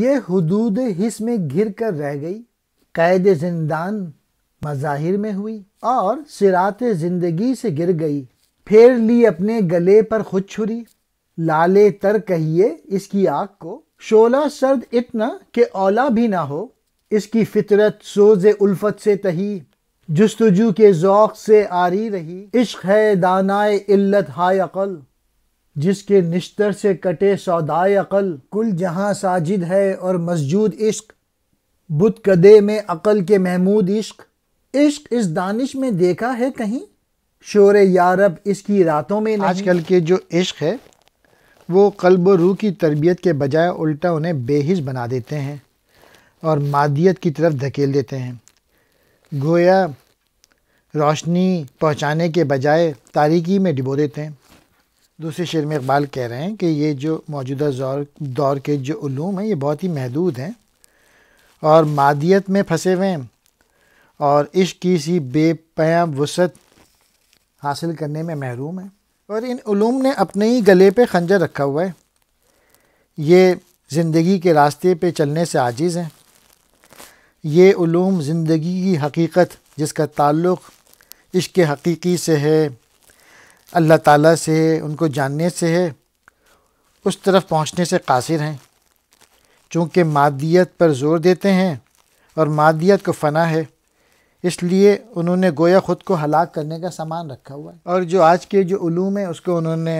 ये हदूद हिस में घिर कर रह गई कैद जिंदान मज़ाहिर में हुई और सिरात ज़िंदगी से गिर गई फेर ली अपने गले पर खुद छुरी लाले तर कहिए इसकी आग को शोला सर्द इतना के औला भी ना हो इसकी फितरत सोज उल्फत से तही जस्तजू के जौक से आरी रही इश्क है दानाए इल्लत हाय अकल जिसके निश्तर से कटे सौदाए अकल कुल जहाँ साजिद है और मस्जूद इश्क बुत कदे में अकल के महमूद इश्क इश्क इस दानिश में देखा है कहीं शोर यारब इसकी रातों में नहीं। आजकल के जो इश्क है वो कल्ब रूह की तरबियत के बजाय उल्टा उन्हें बेहिस बना देते हैं और मादियत की तरफ धकेल देते हैं गोया रोशनी पहुँचाने के बजाय तारीकी में डिबो देते हैं दूसरे शेर में इकबाल कह रहे हैं कि ये जो मौजूदा दौर दौर के जो ूम हैं ये बहुत ही महदूद हैं और मादियत में फंसे हुए हैं और इश्क की सी बेपया वसत हासिल करने में महरूम है और इन उलूम ने अपने ही गले पे खंजर रखा हुआ है ये ज़िंदगी के रास्ते पे चलने से आजिज़ हैं ये उलूम ज़िंदगी की हकीकत जिसका ताल्लुक़ इश्क हकीकी से है अल्लाह ताला से है उनको जानने से है उस तरफ पहुंचने से कासिर हैं चूँकि मादियत पर जोर देते हैं और मादियत को फना है इसलिए उन्होंने गोया ख़ुद को हलाक करने का सामान रखा हुआ है और जो आज के जो ूम है उसको उन्होंने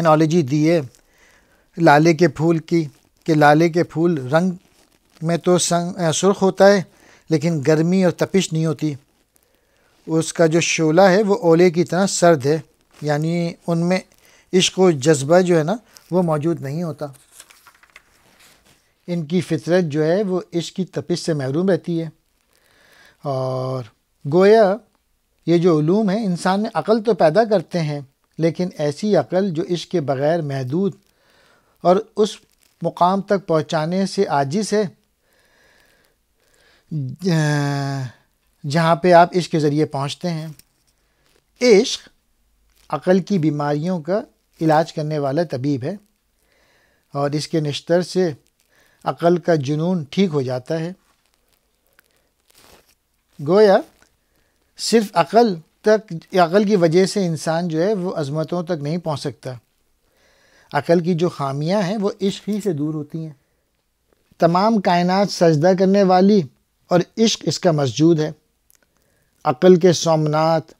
एनोलॉजी दी है लाले के फूल की कि लाले के फूल रंग में तो संग सुर्ख होता है लेकिन गर्मी और तपिश नहीं होती उसका जो शोला है वो ओले की तरह सर्द है यानी उनमें इश्क व जज्बा जो है ना वो मौजूद नहीं होता इनकी फितरत जो है वो इश्क की तपिश से महरूम रहती है और गोया ये जो ूम है इंसान में अक़ल तो पैदा करते हैं लेकिन ऐसी अक़ल जो इश्क के बग़ैर महदूद और उस मुकाम तक पहुँचाने से आजिज़ है जहाँ पे आप इश्क के ज़रिए पहुँचते हैं इश्क अक़ल की बीमारियों का इलाज करने वाला तबीब है और इसके नश्तर से अक़ल का जुनून ठीक हो जाता है गोया सिर्फ अक़ल तक अक़ल की वजह से इंसान जो है वो अज़मतों तक नहीं पहुँच सकता अक़ल की जो खामियां हैं वो इश्क ही से दूर होती हैं तमाम कायनात सजदा करने वाली और इश्क इसका मौजूद है अक़ल के सोमनाथ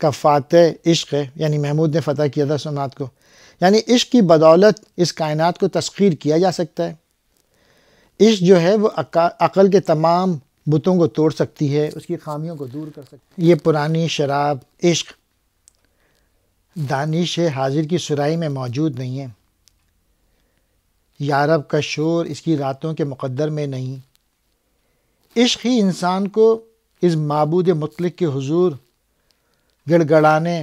का फ़ातह इश्क है यानी महमूद ने फ़तह किया था सोमनाथ को यानी इश्क की बदौलत इस कायनात को तस्खीर किया जा सकता है इश्क जो है वो अक़ल के तमाम बुतों को तोड़ सकती है उसकी खामियों को दूर कर सकती है ये पुरानी शराब इश्क दानिश हाजिर की सुराई में मौजूद नहीं है यारब का शोर इसकी रातों के मुकद्दर में नहीं इश्क ही इंसान को इस मबूद मुतलक के हजूर गड़गड़ाने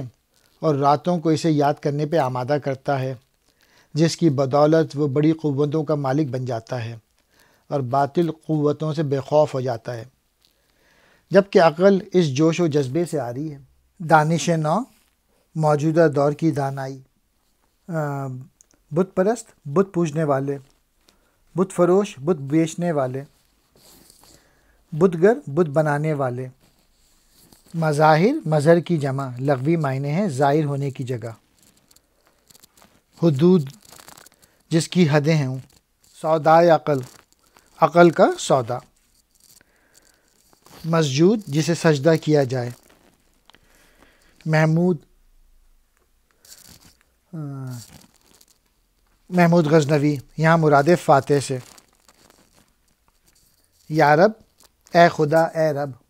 और रातों को इसे याद करने पर आमादा करता है जिसकी बदौलत वह बड़ी क़वतों का मालिक बन जाता है और बातिल क़वतों से बेखौफ हो जाता है जबकि अक़ल इस जोश व जज्बे से आ रही है दानिश नौ मौजूदा दौर की दानाई बुत परस्त बुत पूजने वाले बुत फरोश बुत बेचने वाले बुधगर बुध बनाने वाले मज़ाहिर मज़र की जमा लघवी मायने हैं ज़ाहिर होने की जगह हदूद जिसकी हदें हैं सौदा अक़ल अक़ल का सौदा मस्जूद जिसे सजदा किया जाए महमूद महमूद गजनवी यहाँ मुराद फ़ातह से यारब ეხუდა ერაბ